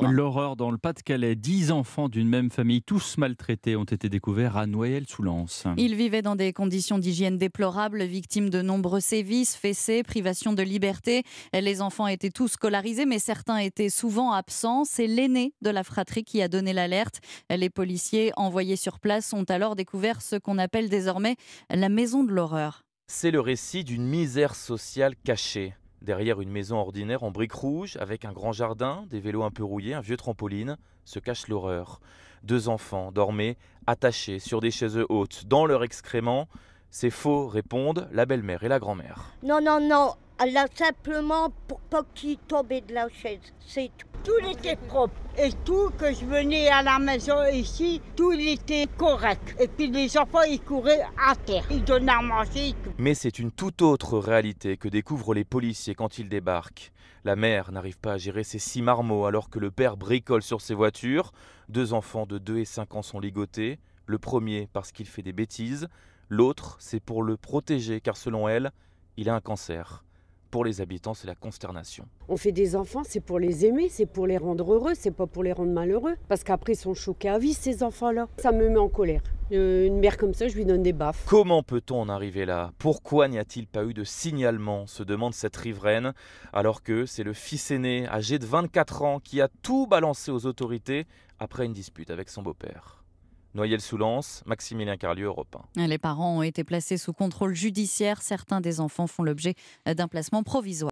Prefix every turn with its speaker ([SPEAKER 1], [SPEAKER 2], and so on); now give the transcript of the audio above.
[SPEAKER 1] L'horreur
[SPEAKER 2] dans le Pas-de-Calais. Dix enfants d'une même famille, tous maltraités, ont été découverts à Noël sous lens Ils
[SPEAKER 1] vivaient dans des conditions d'hygiène déplorables, victimes de nombreux sévices, fessées, privations de liberté. Les enfants étaient tous scolarisés, mais certains étaient souvent absents. C'est l'aîné de la fratrie qui a donné l'alerte. Les policiers envoyés sur place ont alors découvert ce qu'on appelle désormais la maison de l'horreur.
[SPEAKER 2] C'est le récit d'une misère sociale cachée. Derrière une maison ordinaire en briques rouges, avec un grand jardin, des vélos un peu rouillés, un vieux trampoline, se cache l'horreur. Deux enfants dormaient, attachés sur des chaises hautes, dans leur excréments, C'est faux répondent la belle-mère et la grand-mère.
[SPEAKER 1] Non,
[SPEAKER 3] non, non, alors simplement pour pas qu'il tombe de la chaise, c'est tout. Tout était propre et tout que je venais à la maison ici, tout était correct. Et puis les enfants, ils couraient à terre, ils donnaient à manger
[SPEAKER 2] Mais c'est une toute autre réalité que découvrent les policiers quand ils débarquent. La mère n'arrive pas à gérer ses six marmots alors que le père bricole sur ses voitures. Deux enfants de 2 et 5 ans sont ligotés, le premier parce qu'il fait des bêtises, l'autre c'est pour le protéger car selon elle, il a un cancer. Pour les habitants, c'est la consternation.
[SPEAKER 3] On fait des enfants, c'est pour les aimer, c'est pour les rendre heureux, c'est pas pour les rendre malheureux. Parce qu'après, ils sont choqués à ah vie, ces enfants-là. Ça me met en colère.
[SPEAKER 2] Euh, une mère comme ça, je lui donne des baffes. Comment peut-on en arriver là Pourquoi n'y a-t-il pas eu de signalement se demande cette riveraine, alors que c'est le fils aîné, âgé de 24 ans, qui a tout balancé aux autorités après une dispute avec son beau-père. Noyel Soulance, Maximilien Carlieu, Europe
[SPEAKER 1] Les parents ont été placés sous contrôle judiciaire. Certains des enfants font l'objet d'un placement provisoire.